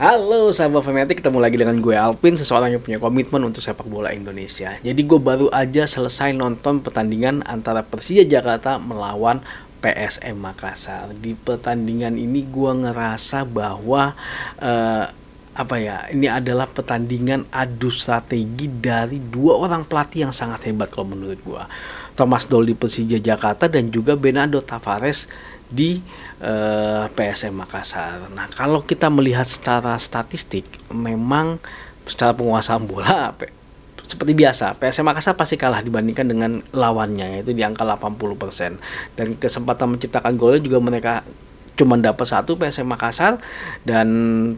Halo sahabat fanatik, ketemu lagi dengan gue Alpin, seseorang yang punya komitmen untuk sepak bola Indonesia. Jadi gue baru aja selesai nonton pertandingan antara Persija Jakarta melawan PSM Makassar. Di pertandingan ini gue ngerasa bahwa uh, apa ya ini adalah pertandingan adu strategi dari dua orang pelatih yang sangat hebat kalau menurut gua Thomas Doll di Persija Jakarta dan juga Benado Tavares di uh, eh, PSM Makassar. Nah kalau kita melihat secara statistik memang secara penguasaan bola seperti biasa PSM Makassar pasti kalah dibandingkan dengan lawannya yaitu di angka 80% dan kesempatan menciptakan golnya juga mereka cuma dapat satu PSM Makassar dan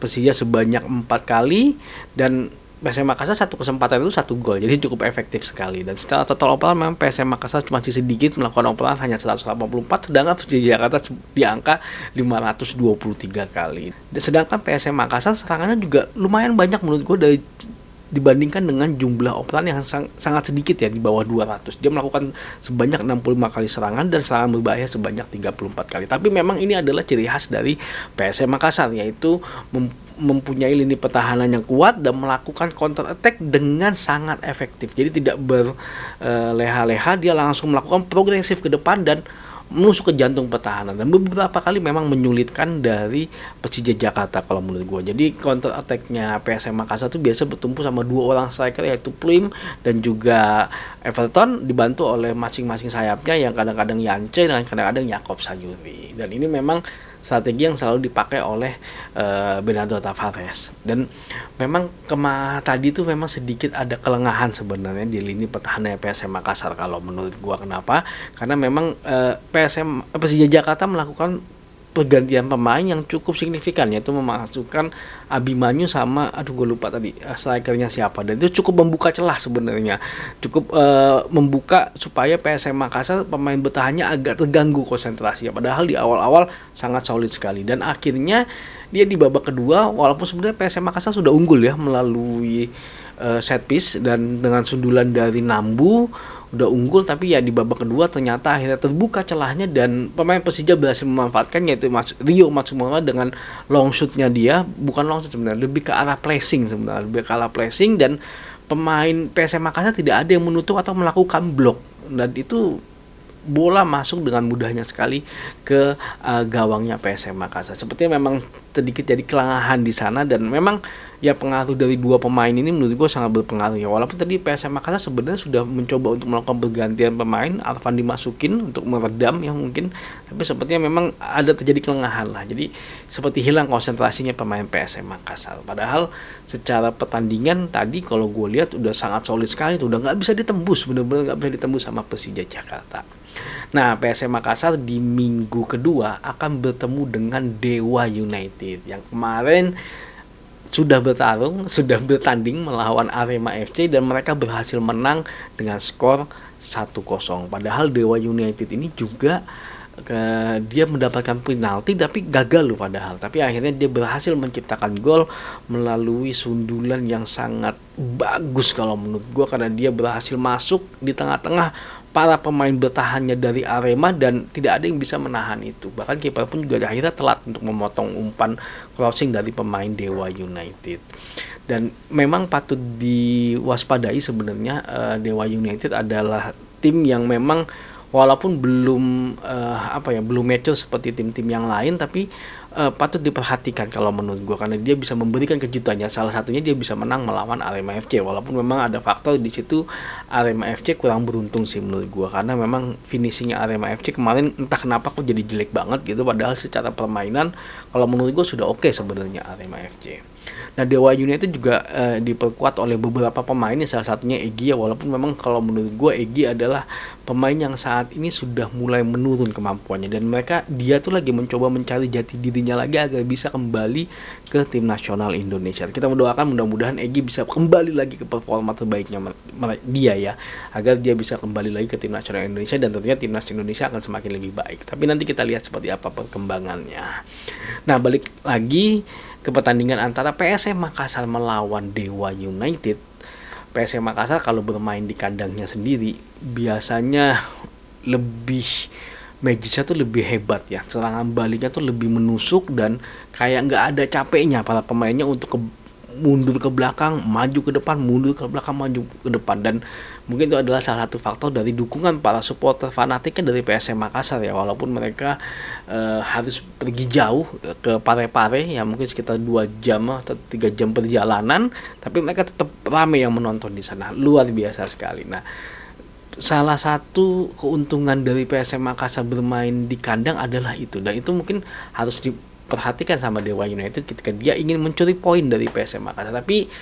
Persija sebanyak empat kali dan PSM Makassar satu kesempatan itu satu gol jadi cukup efektif sekali dan secara total operan memang PSM Makassar cuma sedikit melakukan operan hanya 184 sedangkan Persija Jakarta di angka 523 kali sedangkan PSM Makassar serangannya juga lumayan banyak menurut gue dari dibandingkan dengan jumlah operan yang sang, sangat sedikit ya di bawah 200. Dia melakukan sebanyak 65 kali serangan dan serangan berbahaya sebanyak 34 kali. Tapi memang ini adalah ciri khas dari PSM Makassar yaitu mempunyai lini pertahanan yang kuat dan melakukan counter attack dengan sangat efektif. Jadi tidak berleha-leha, eh, dia langsung melakukan progresif ke depan dan menusuk ke jantung pertahanan dan beberapa kali memang menyulitkan dari Persija Jakarta kalau menurut gue. Jadi counter attacknya PSM Makassar itu biasa bertumpu sama dua orang striker yaitu Plim dan juga Everton dibantu oleh masing-masing sayapnya yang kadang-kadang Yance dan kadang-kadang Yakob Sanjuri. Dan ini memang strategi yang selalu dipakai oleh uh, Bernardo Tavares dan memang kema tadi itu memang sedikit ada kelengahan sebenarnya di lini pertahanan ya PSM Makassar kalau menurut gua kenapa karena memang uh, eh, PSM eh, Persija Jakarta melakukan pergantian pemain yang cukup signifikan yaitu memasukkan Abimanyu sama aduh gue lupa tadi eh, strikernya siapa dan itu cukup membuka celah sebenarnya cukup uh, membuka supaya PSM Makassar pemain bertahannya agak terganggu konsentrasi padahal di awal-awal sangat solid sekali dan akhirnya dia di babak kedua walaupun sebenarnya PSM Makassar sudah unggul ya melalui uh, set piece dan dengan sundulan dari Nambu udah unggul tapi ya di babak kedua ternyata akhirnya terbuka celahnya dan pemain Persija berhasil memanfaatkan yaitu Mas, Rio Matsumoto dengan long shootnya dia bukan long shoot sebenarnya lebih ke arah pressing sebenarnya lebih ke arah pressing dan pemain PSM Makassar tidak ada yang menutup atau melakukan blok dan itu bola masuk dengan mudahnya sekali ke uh, gawangnya PSM Makassar. Sepertinya memang sedikit jadi kelengahan di sana dan memang ya pengaruh dari dua pemain ini menurut gue sangat berpengaruh ya walaupun tadi PSM Makassar sebenarnya sudah mencoba untuk melakukan pergantian pemain Arfan dimasukin untuk meredam yang mungkin tapi sepertinya memang ada terjadi kelengahan lah jadi seperti hilang konsentrasinya pemain PSM Makassar padahal secara pertandingan tadi kalau gue lihat udah sangat solid sekali tuh udah nggak bisa ditembus bener-bener nggak bisa ditembus sama Persija Jakarta Nah, PSM Makassar di minggu kedua akan bertemu dengan Dewa United United yang kemarin sudah bertarung, sudah bertanding melawan Arema FC dan mereka berhasil menang dengan skor 1-0. Padahal Dewa United ini juga ke, dia mendapatkan penalti tapi gagal loh padahal tapi akhirnya dia berhasil menciptakan gol melalui sundulan yang sangat bagus kalau menurut gue karena dia berhasil masuk di tengah-tengah para pemain bertahannya dari Arema dan tidak ada yang bisa menahan itu bahkan kiper pun juga akhirnya telat untuk memotong umpan crossing dari pemain Dewa United dan memang patut diwaspadai sebenarnya uh, Dewa United adalah tim yang memang uh, walaupun belum uh, apa ya belum mature seperti tim-tim yang lain tapi uh, patut diperhatikan kalau menurut gue karena dia bisa memberikan kejutannya salah satunya dia bisa menang melawan Arema FC walaupun memang ada faktor di situ Arema FC kurang beruntung sih menurut gue karena memang finishingnya Arema FC kemarin entah kenapa kok jadi jelek banget gitu padahal secara permainan kalau menurut gue sudah oke okay sebenarnya Arema FC. Nah Dewa United juga uh, diperkuat oleh beberapa pemain salah satunya Egy ya walaupun memang kalau menurut gue Egy adalah pemain yang saat ini sudah mulai menurun kemampuannya dan mereka dia tuh lagi mencoba mencari jati dirinya lagi agar bisa kembali ke tim nasional Indonesia. Kita mendoakan mudah-mudahan Egy bisa kembali lagi ke performa terbaiknya dia ya agar dia bisa kembali lagi ke tim nasional Indonesia dan tentunya timnas Indonesia akan semakin lebih baik. Tapi nanti kita lihat seperti apa perkembangannya. Nah balik lagi ke pertandingan antara PSM Makassar melawan Dewa United. PSM Makassar kalau bermain di kandangnya sendiri biasanya lebih Magicnya tuh lebih hebat ya serangan baliknya tuh lebih menusuk dan kayak nggak ada capeknya para pemainnya untuk ke mundur ke belakang maju ke depan mundur ke belakang maju ke depan dan mungkin itu adalah salah satu faktor dari dukungan para supporter fanatiknya dari PSM Makassar ya walaupun mereka e, harus pergi jauh eh, ke pare -pare, ya mungkin sekitar dua jam atau tiga jam perjalanan tapi mereka tetap ramai yang menonton di sana luar biasa sekali nah salah satu keuntungan dari PSM Makassar bermain di kandang adalah itu dan itu mungkin harus di diperhatikan sama Dewa United ketika dia ingin mencuri poin dari PSM Makassar tapi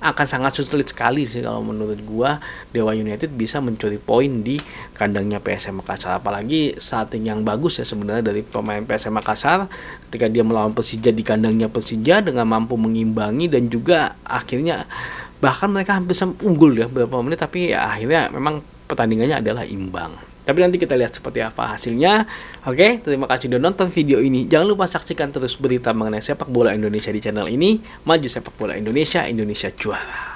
akan sangat sulit sekali sih kalau menurut gua Dewa United bisa mencuri poin di kandangnya PSM Makassar apalagi saat yang bagus ya sebenarnya dari pemain PSM Makassar ketika dia melawan Persija di kandangnya Persija dengan mampu mengimbangi dan juga akhirnya bahkan mereka hampir unggul ya beberapa menit tapi ya akhirnya memang pertandingannya adalah imbang. Tapi nanti kita lihat seperti apa hasilnya. Oke, terima kasih sudah nonton video ini. Jangan lupa saksikan terus berita mengenai sepak bola Indonesia di channel ini. Maju sepak bola Indonesia, Indonesia juara.